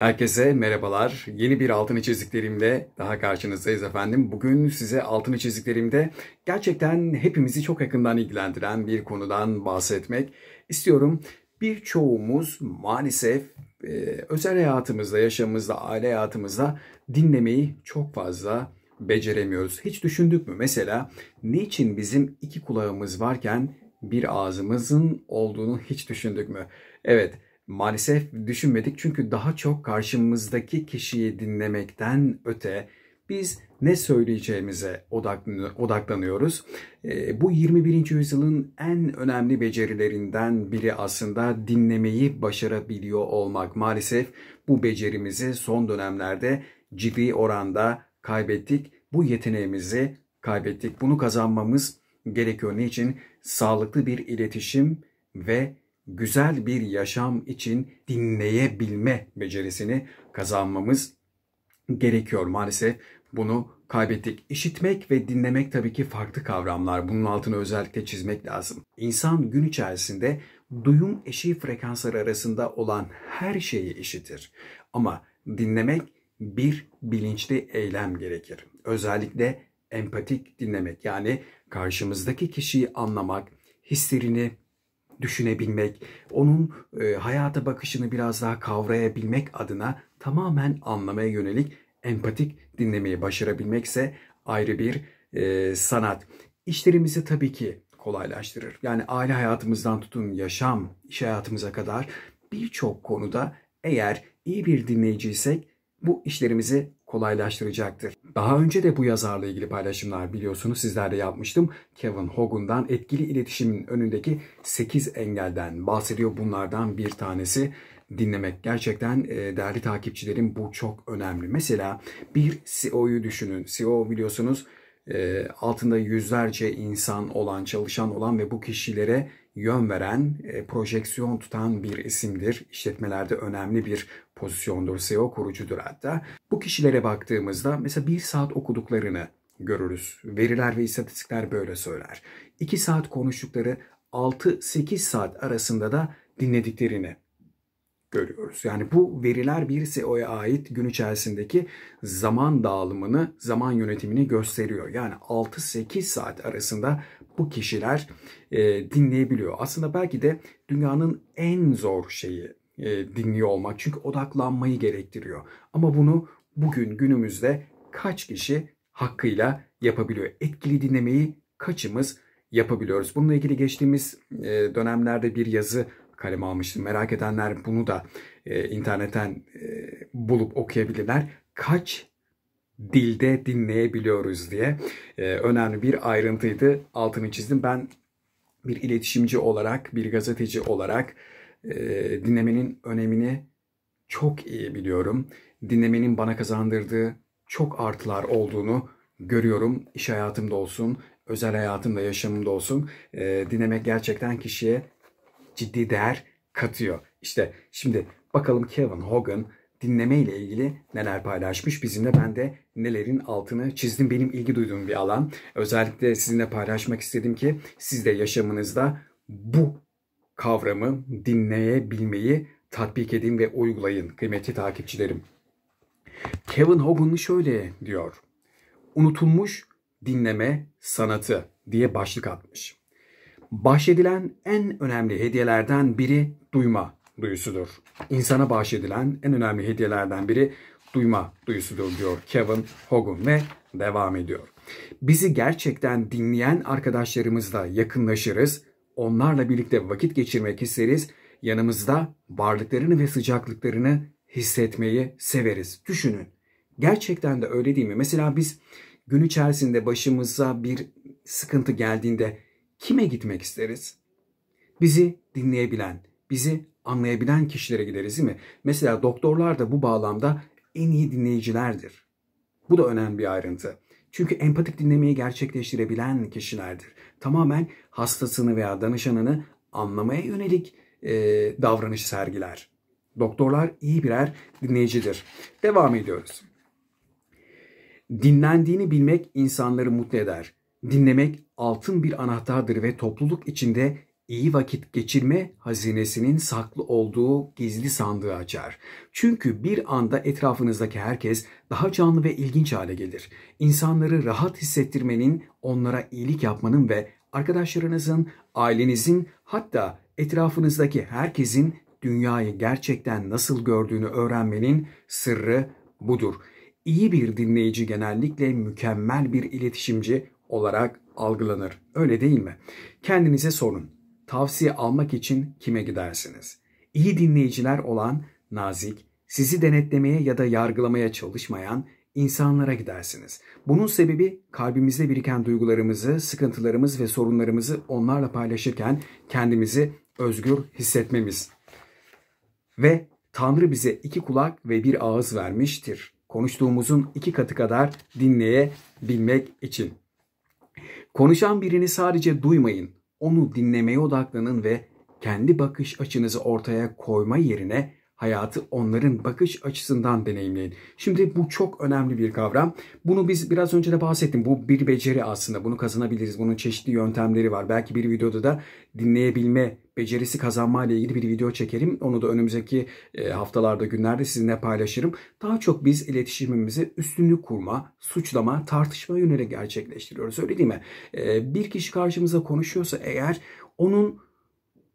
Herkese merhabalar. Yeni bir altını çiziklerimle daha karşınızdayız efendim. Bugün size altını çiziklerimde gerçekten hepimizi çok yakından ilgilendiren bir konudan bahsetmek istiyorum. Birçoğumuz maalesef e, özel hayatımızda, yaşamımızda, aile hayatımızda dinlemeyi çok fazla beceremiyoruz. Hiç düşündük mü mesela niçin bizim iki kulağımız varken bir ağzımızın olduğunu hiç düşündük mü? Evet, maalesef düşünmedik. Çünkü daha çok karşımızdaki kişiyi dinlemekten öte biz ne söyleyeceğimize odaklanıyoruz. Ee, bu 21. yüzyılın en önemli becerilerinden biri aslında dinlemeyi başarabiliyor olmak. Maalesef bu becerimizi son dönemlerde ciddi oranda kaybettik. Bu yeteneğimizi kaybettik. Bunu kazanmamız gerekiyor. Niçin? Sağlıklı bir iletişim ve güzel bir yaşam için dinleyebilme becerisini kazanmamız gerekiyor. Maalesef bunu kaybettik. İşitmek ve dinlemek tabii ki farklı kavramlar. Bunun altını özellikle çizmek lazım. İnsan gün içerisinde duyum eşiği frekansları arasında olan her şeyi işitir. Ama dinlemek bir bilinçli eylem gerekir. Özellikle empatik dinlemek yani karşımızdaki kişiyi anlamak, hislerini, düşünebilmek, onun e, hayata bakışını biraz daha kavrayabilmek adına tamamen anlamaya yönelik empatik dinlemeyi başarabilmekse ayrı bir e, sanat. İşlerimizi tabii ki kolaylaştırır. Yani aile hayatımızdan tutun yaşam, iş hayatımıza kadar birçok konuda eğer iyi bir dinleyiciysek bu işlerimizi kolaylaştıracaktır. Daha önce de bu yazarla ilgili paylaşımlar biliyorsunuz sizlerle yapmıştım. Kevin Hogan'dan etkili iletişimin önündeki 8 engelden bahsediyor. Bunlardan bir tanesi dinlemek. Gerçekten e, değerli takipçilerim bu çok önemli. Mesela bir CEO'yu düşünün. CEO biliyorsunuz e, altında yüzlerce insan olan, çalışan olan ve bu kişilere yön veren, e, projeksiyon tutan bir isimdir. İşletmelerde önemli bir pozisyondur, SEO kurucudur hatta. Bu kişilere baktığımızda mesela bir saat okuduklarını görürüz. Veriler ve istatistikler böyle söyler. 2 saat konuştukları 6-8 saat arasında da dinlediklerini görüyoruz. Yani bu veriler bir SEO'ya ait gün içerisindeki zaman dağılımını, zaman yönetimini gösteriyor. Yani 6-8 saat arasında bu kişiler e, dinleyebiliyor. Aslında belki de dünyanın en zor şeyi e, dinliyor olmak. Çünkü odaklanmayı gerektiriyor. Ama bunu bugün günümüzde kaç kişi hakkıyla yapabiliyor? Etkili dinlemeyi kaçımız yapabiliyoruz? Bununla ilgili geçtiğimiz e, dönemlerde bir yazı kaleme almıştım. Merak edenler bunu da e, internetten e, bulup okuyabilirler. Kaç dilde dinleyebiliyoruz diye e, önemli bir ayrıntıydı. Altını çizdim. Ben bir iletişimci olarak, bir gazeteci olarak e, dinlemenin önemini çok iyi biliyorum. Dinlemenin bana kazandırdığı çok artılar olduğunu görüyorum. İş hayatımda olsun, özel hayatımda, yaşamımda olsun. Ee, dinlemek gerçekten kişiye ciddi değer katıyor. İşte şimdi bakalım Kevin Hogan dinleme ile ilgili neler paylaşmış bizimle. Ben de nelerin altını çizdim. Benim ilgi duyduğum bir alan. Özellikle sizinle paylaşmak istedim ki siz de yaşamınızda bu kavramı dinleyebilmeyi tatbik edin ve uygulayın kıymetli takipçilerim. Kevin Hogan şöyle diyor. Unutulmuş dinleme sanatı diye başlık atmış. Bahşedilen en önemli hediyelerden biri duyma duyusudur. İnsana bahşedilen en önemli hediyelerden biri duyma duyusudur diyor Kevin Hogan ve devam ediyor. Bizi gerçekten dinleyen arkadaşlarımızla yakınlaşırız onlarla birlikte vakit geçirmek isteriz. Yanımızda varlıklarını ve sıcaklıklarını hissetmeyi severiz. Düşünün. Gerçekten de öyle değil mi? Mesela biz gün içerisinde başımıza bir sıkıntı geldiğinde kime gitmek isteriz? Bizi dinleyebilen, bizi anlayabilen kişilere gideriz değil mi? Mesela doktorlar da bu bağlamda en iyi dinleyicilerdir. Bu da önemli bir ayrıntı. Çünkü empatik dinlemeyi gerçekleştirebilen kişilerdir. Tamamen hastasını veya danışanını anlamaya yönelik e, davranış sergiler. Doktorlar iyi birer dinleyicidir. Devam ediyoruz. Dinlendiğini bilmek insanları mutlu eder. Dinlemek altın bir anahtardır ve topluluk içinde iyi vakit geçirme hazinesinin saklı olduğu gizli sandığı açar. Çünkü bir anda etrafınızdaki herkes daha canlı ve ilginç hale gelir. İnsanları rahat hissettirmenin, onlara iyilik yapmanın ve arkadaşlarınızın, ailenizin hatta etrafınızdaki herkesin dünyayı gerçekten nasıl gördüğünü öğrenmenin sırrı budur. İyi bir dinleyici genellikle mükemmel bir iletişimci olarak algılanır. Öyle değil mi? Kendinize sorun tavsiye almak için kime gidersiniz? İyi dinleyiciler olan, nazik, sizi denetlemeye ya da yargılamaya çalışmayan insanlara gidersiniz. Bunun sebebi kalbimizde biriken duygularımızı, sıkıntılarımız ve sorunlarımızı onlarla paylaşırken kendimizi özgür hissetmemiz. Ve Tanrı bize iki kulak ve bir ağız vermiştir. Konuştuğumuzun iki katı kadar dinleyebilmek için. Konuşan birini sadece duymayın, onu dinlemeye odaklanın ve kendi bakış açınızı ortaya koyma yerine hayatı onların bakış açısından deneyimleyin. Şimdi bu çok önemli bir kavram. Bunu biz biraz önce de bahsettim. Bu bir beceri aslında. Bunu kazanabiliriz. Bunun çeşitli yöntemleri var. Belki bir videoda da dinleyebilme becerisi kazanma ile ilgili bir video çekerim. Onu da önümüzdeki e, haftalarda, günlerde sizinle paylaşırım. Daha çok biz iletişimimizi üstünlük kurma, suçlama, tartışma yönelik gerçekleştiriyoruz. Öyle değil mi? E, bir kişi karşımıza konuşuyorsa eğer onun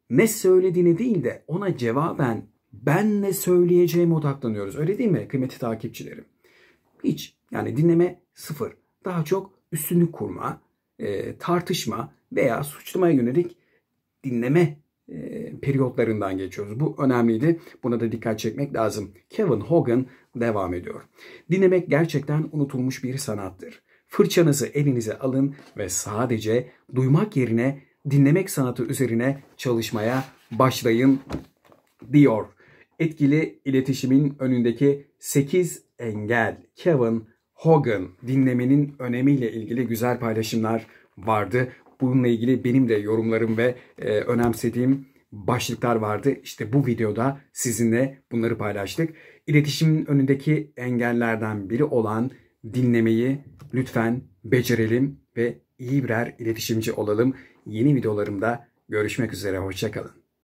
ne söylediğini değil de ona cevaben ben ne söyleyeceğime odaklanıyoruz. Öyle değil mi kıymetli takipçilerim? Hiç. Yani dinleme sıfır. Daha çok üstünlük kurma, e, tartışma veya suçlamaya yönelik dinleme e, periyotlarından geçiyoruz. Bu önemliydi. Buna da dikkat çekmek lazım. Kevin Hogan devam ediyor. Dinlemek gerçekten unutulmuş bir sanattır. Fırçanızı elinize alın ve sadece duymak yerine dinlemek sanatı üzerine çalışmaya başlayın diyor etkili iletişimin önündeki 8 engel Kevin Hogan dinlemenin önemiyle ilgili güzel paylaşımlar vardı. Bununla ilgili benim de yorumlarım ve e, önemsediğim başlıklar vardı. İşte bu videoda sizinle bunları paylaştık. İletişimin önündeki engellerden biri olan dinlemeyi lütfen becerelim ve iyi birer iletişimci olalım. Yeni videolarımda görüşmek üzere. Hoşçakalın.